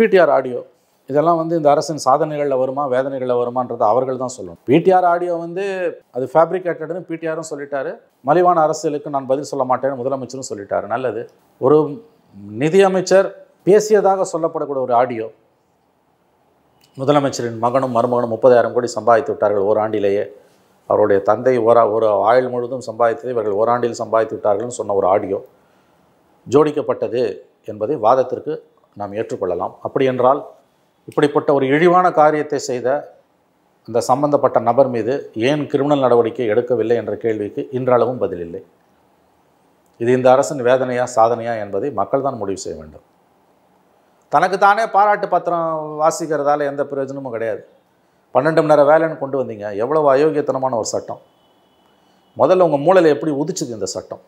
PTR audio இதெல்லாம் வந்து இந்த அரசின் சாதனைகளில் வருமா வேதனைகளில் வருமான்றதை அவர்கள் தான் சொல்லணும் பிடிஆர் ஆடியோ வந்து அது ஃபேப்ரிகேட்டட்னு பிடிஆரும் சொல்லிட்டாரு மலிவான அரசியலுக்கு நான் பதில் சொல்ல மாட்டேன்னு முதலமைச்சரும் சொல்லிட்டாரு நல்லது ஒரு நிதியமைச்சர் பேசியதாக சொல்லப்படக்கூடிய ஒரு ஆடியோ முதலமைச்சரின் மகனும் மருமகனும் முப்பதாயிரம் கோடி சம்பாதித்து விட்டார்கள் ஓராண்டிலேயே அவருடைய தந்தை ஓரா ஒரு ஆயுள் முழுவதும் சம்பாதித்தது இவர்கள் ஓராண்டில் சம்பாதித்து விட்டார்கள்னு சொன்ன ஒரு ஆடியோ ஜோடிக்கப்பட்டது என்பதை வாதத்திற்கு நாம் ஏற்றுக்கொள்ளலாம் அப்படி என்றால் இப்படிப்பட்ட ஒரு இழிவான காரியத்தை செய்த அந்த சம்பந்தப்பட்ட நபர் மீது ஏன் கிரிமினல் நடவடிக்கை எடுக்கவில்லை என்ற கேள்விக்கு இன்றளவும் பதிலில்லை இது இந்த அரசின் வேதனையா சாதனையா என்பதை மக்கள் தான் முடிவு செய்ய வேண்டும் தனக்கு தானே பாராட்டு பத்திரம் வாசிக்கிறதால எந்த பிரயோஜனமும் கிடையாது பன்னெண்டு மணி நேரம் வேலைன்னு கொண்டு வந்தீங்க எவ்வளவு அயோக்கியத்தனமான ஒரு சட்டம் முதல்ல உங்கள் மூளையில் எப்படி உதிச்சுது இந்த சட்டம்